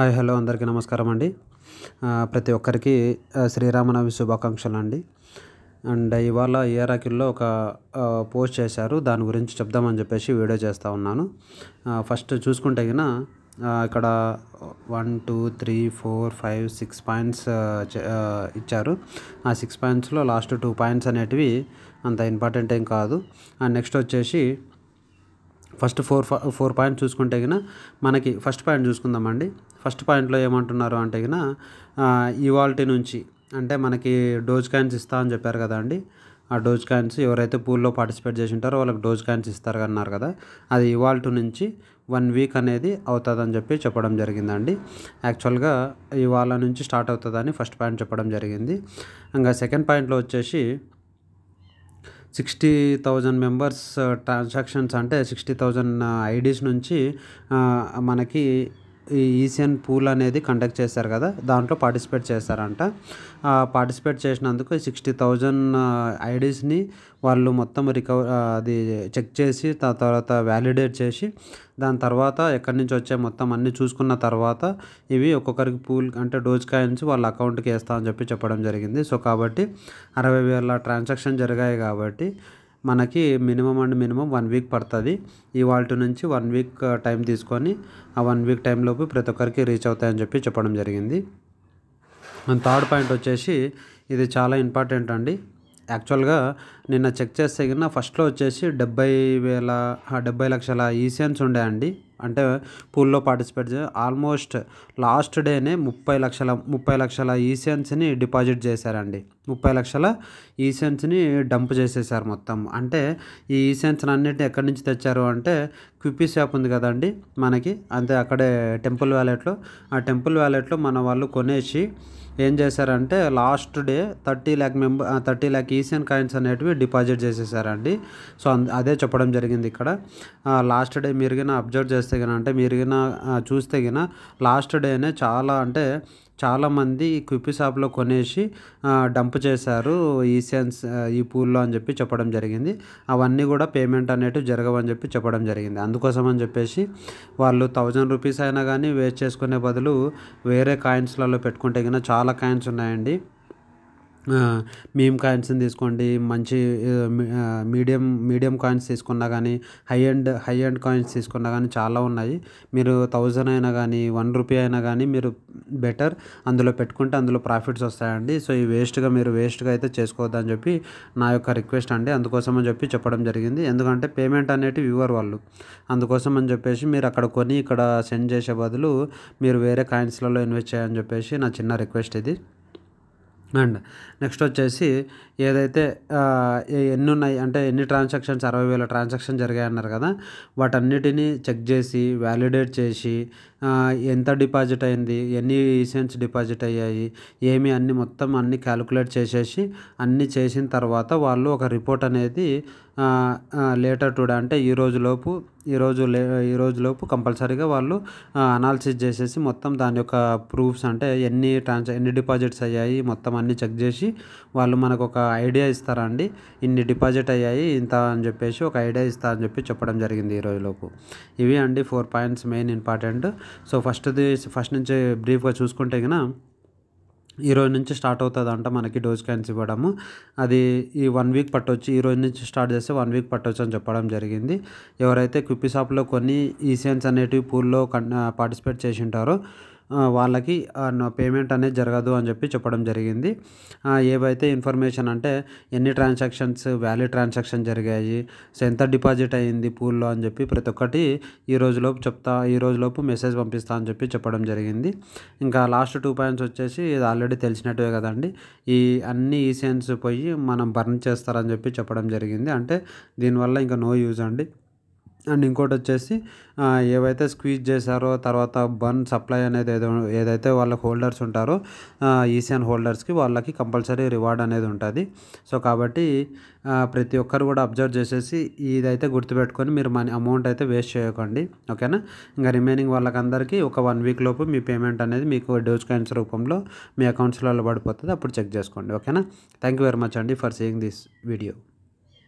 hi hello అందరికీ నమస్కారం అండి ప్రతి ఒక్కరికి శ్రీరామనవమి శుభాకాంక్షలు అండి అండ్ ఇవాళ ఏ రాకిల్లో ఒక పోస్ట్ చేశారు దాని గురించి చెప్దామని చెప్పేసి వీడియో చేస్తూ ఉన్నాను ఫస్ట్ చూసుకుంటే గిన ఇక్కడ one two three four five six points ఇచ్చారు ఆ సిక్స్ పాయింట్స్లో లాస్ట్ టూ పాయింట్స్ అనేటివి అంత ఇంపార్టెంట్ ఏం కాదు అండ్ నెక్స్ట్ వచ్చేసి ఫస్ట్ ఫోర్ ఫోర్ పాయింట్ చూసుకుంటే గిన మనకి ఫస్ట్ పాయింట్ చూసుకుందామండి ఫస్ట్ పాయింట్లో ఏమంటున్నారు అంటే గిన ఇవాల్టి నుంచి అంటే మనకి డోజ్ కాయిన్స్ ఇస్తా అని చెప్పారు కదా అండి ఆ డోజ్ కాయిన్స్ ఎవరైతే పూల్లో పార్టిసిపేట్ చేసి ఉంటారో వాళ్ళకి డోజ్ కాయిన్స్ ఇస్తారు అన్నారు కదా అది ఇవాల్టి నుంచి వన్ వీక్ అనేది అవుతుందని చెప్పి చెప్పడం జరిగిందండి యాక్చువల్గా ఇవాళ నుంచి స్టార్ట్ అవుతుందని ఫస్ట్ పాయింట్ చెప్పడం జరిగింది ఇంకా సెకండ్ పాయింట్లో వచ్చేసి సిక్స్టీ థౌజండ్ మెంబర్స్ ట్రాన్సాక్షన్స్ అంటే సిక్స్టీ థౌజండ్ ఐడీస్ నుంచి మనకి ఈ ఈసియన్ పూల్ అనేది కండక్ట్ చేశారు కదా దాంట్లో పార్టిసిపేట్ చేశారంట పార్టిసిపేట్ చేసినందుకు సిక్స్టీ థౌజండ్ ఐడీస్ని వాళ్ళు మొత్తం రికవర్ అది చెక్ చేసి దాని తర్వాత వ్యాలిడేట్ చేసి దాని తర్వాత ఎక్కడి నుంచి వచ్చే మొత్తం అన్నీ చూసుకున్న తర్వాత ఇవి ఒక్కొక్కరికి పూల్ అంటే డోజ్ కాయించి వాళ్ళ అకౌంట్కి వేస్తా అని చెప్పి చెప్పడం జరిగింది సో కాబట్టి అరవై వేల ట్రాన్సాక్షన్ జరిగాయి కాబట్టి మనకి minimum and minimum one week పడుతుంది ఇవాళ నుంచి వన్ వీక్ టైం తీసుకొని ఆ వన్ వీక్ టైంలోపు ప్రతి ఒక్కరికి రీచ్ అవుతాయని చెప్పి చెప్పడం జరిగింది థర్డ్ పాయింట్ వచ్చేసి ఇది చాలా ఇంపార్టెంట్ అండి యాక్చువల్గా నిన్న చెక్ చేస్తే కన్నా ఫస్ట్లో వచ్చేసి డెబ్బై వేల డెబ్బై లక్షల ఈసియన్స్ ఉండే అండి అంటే పూల్లో పార్టిసిపేట్ ఆల్మోస్ట్ లాస్ట్ డేనే ముప్పై లక్షల ముప్పై లక్షల ఈసెన్స్ని డిపాజిట్ చేశారండి ముప్పై లక్షల ఈసెన్స్ని డంప్ చేసేసారు మొత్తం అంటే ఈ ఈసెన్స్ అన్నిటిని ఎక్కడి నుంచి తెచ్చారు అంటే క్విప్పీ షాప్ ఉంది కదండి మనకి అంతే అక్కడే టెంపుల్ వ్యాలెట్లో ఆ టెంపుల్ వ్యాలెట్లో మన వాళ్ళు కొనేసి ఏం చేశారంటే last day thirty lakh member thirty lakh ఈసియన్ కాయిన్స్ అనేటివి డిపాజిట్ చేసేసారండి సో అదే చెప్పడం జరిగింది ఇక్కడ లాస్ట్ డే మీరుగా అబ్జర్వ్ చేస్తే చేస్తే గిన అంటే మీరు గిన చూస్తే గిన లాస్ట్ డేనే చాలా అంటే చాలామంది క్విపీ షాప్లో కొనేసి డంప్ చేశారు ఈ సెన్స్ ఈ పూల్లో అని చెప్పి చెప్పడం జరిగింది అవన్నీ కూడా పేమెంట్ అనేటివి జరగవని చెప్పి చెప్పడం జరిగింది అందుకోసం అని చెప్పేసి వాళ్ళు థౌజండ్ రూపీస్ అయినా కానీ వేస్ట్ చేసుకునే బదులు వేరే కాయిన్స్లలో పెట్టుకుంటే కన్నా చాలా కాయిన్స్ ఉన్నాయండి మీమ్ కాయిన్స్ని తీసుకోండి మంచి మీడియం మీడియం కాయిన్స్ తీసుకున్నా కానీ high end high end coins తీసుకున్నా కానీ చాలా ఉన్నాయి మీరు థౌజండ్ అయినా కానీ వన్ రూపీ అయినా కానీ మీరు బెటర్ అందులో పెట్టుకుంటే అందులో ప్రాఫిట్స్ వస్తాయండి సో ఈ వేస్ట్గా మీరు వేస్ట్గా అయితే చేసుకోవద్దని చెప్పి నా యొక్క రిక్వెస్ట్ అండి అందుకోసం అని చెప్పి చెప్పడం జరిగింది ఎందుకంటే పేమెంట్ అనేది వ్యూవర్ వాళ్ళు అందుకోసం అని చెప్పేసి మీరు అక్కడ కొని ఇక్కడ సెండ్ చేసే బదులు మీరు వేరే కాయిన్స్లలో ఇన్వెస్ట్ చేయని చెప్పేసి నా చిన్న రిక్వెస్ట్ ఇది అండ్ నెక్స్ట్ వచ్చేసి ఏదైతే ఎన్ని ఉన్నాయి అంటే ఎన్ని ట్రాన్సాక్షన్స్ అరవై వేల ట్రాన్సాక్షన్ జరిగాయి అన్నారు కదా వాటన్నిటిని చెక్ చేసి వ్యాలిడేట్ చేసి ఎంత డిపాజిట్ అయింది ఎన్ని ఈసెంట్స్ డిపాజిట్ అయ్యాయి ఏమి అన్ని మొత్తం అన్ని క్యాలిక్యులేట్ చేసేసి అన్ని చేసిన తర్వాత వాళ్ళు ఒక రిపోర్ట్ అనేది లేటర్ టుడే అంటే ఈ రోజులోపు ఈరోజు లే ఈ రోజులోపు కంపల్సరీగా వాళ్ళు అనాలిసిస్ చేసేసి మొత్తం దాని యొక్క ప్రూఫ్స్ అంటే ఎన్ని ట్రాన్స్ ఎన్ని డిపాజిట్స్ అయ్యాయి మొత్తం అన్ని చెక్ చేసి వాళ్ళు మనకు ఒక ఐడియా ఇస్తారండి ఇన్ని డిపాజిట్ అయ్యాయి ఇంత అని చెప్పేసి ఒక ఐడియా ఇస్తా అని చెప్పి చెప్పడం జరిగింది ఈరోజులోపు రోజులోపు ఇవి అండి four points main important so ఫస్ట్ది ఫస్ట్ నుంచి బ్రీఫ్గా చూసుకుంటే కన్నా ఈరోజు నుంచి స్టార్ట్ అవుతుంది అంట మనకి డోస్ క్యాన్స్ ఇవ్వడము అది ఈ వన్ వీక్ పట్టవచ్చు ఈ రోజు నుంచి స్టార్ట్ చేస్తే వన్ వీక్ పట్టవచ్చు అని చెప్పడం జరిగింది ఎవరైతే క్విప్పి షాప్లో కొన్ని ఈసెన్స్ అనేటివి పూల్లో పార్టిసిపేట్ చేసి ఉంటారో వాళ్ళకి పేమెంట్ అనేది జరగదు అని చెప్పి చెప్పడం జరిగింది ఏవైతే ఇన్ఫర్మేషన్ అంటే ఎన్ని ట్రాన్సాక్షన్స్ వ్యాలీ ట్రాన్సాక్షన్ జరిగాయి సో ఎంత డిపాజిట్ అయ్యింది పూల్లో అని చెప్పి ప్రతి ఒక్కటి ఈ రోజులోపు చెప్తా ఈ రోజులోపు మెసేజ్ పంపిస్తా అని చెప్పి చెప్పడం జరిగింది ఇంకా లాస్ట్ టూ పాయింట్స్ వచ్చేసి ఇది ఆల్రెడీ తెలిసినట్టువే కదండి ఈ అన్ని ఈసెన్స్ పోయి మనం బర్న్ చేస్తారని చెప్పి చెప్పడం జరిగింది అంటే దీనివల్ల ఇంకా నో యూజ్ అండి అండ్ ఇంకోటి వచ్చేసి ఏవైతే స్క్వీజ్ చేశారో తర్వాత బన్ సప్లై అనేది ఏదో ఏదైతే వాళ్ళకి హోల్డర్స్ ఉంటారో ఈసిఎన్ హోల్డర్స్కి వాళ్ళకి కంపల్సరీ రివార్డ్ అనేది ఉంటుంది సో కాబట్టి ప్రతి ఒక్కరు కూడా అబ్జర్వ్ చేసేసి ఇదైతే గుర్తుపెట్టుకొని మీరు మనీ అమౌంట్ అయితే వేస్ట్ చేయకండి ఓకేనా ఇంకా రిమైనింగ్ వాళ్ళకందరికీ ఒక వన్ వీక్ లోపు మీ పేమెంట్ అనేది మీకు డోజ్ కాయిన్స్ రూపంలో మీ అకౌంట్స్లో పడిపోతుంది అప్పుడు చెక్ చేసుకోండి ఓకేనా థ్యాంక్ యూ వెరీ మచ్ అండి ఫర్ సీయింగ్ దిస్ వీడియో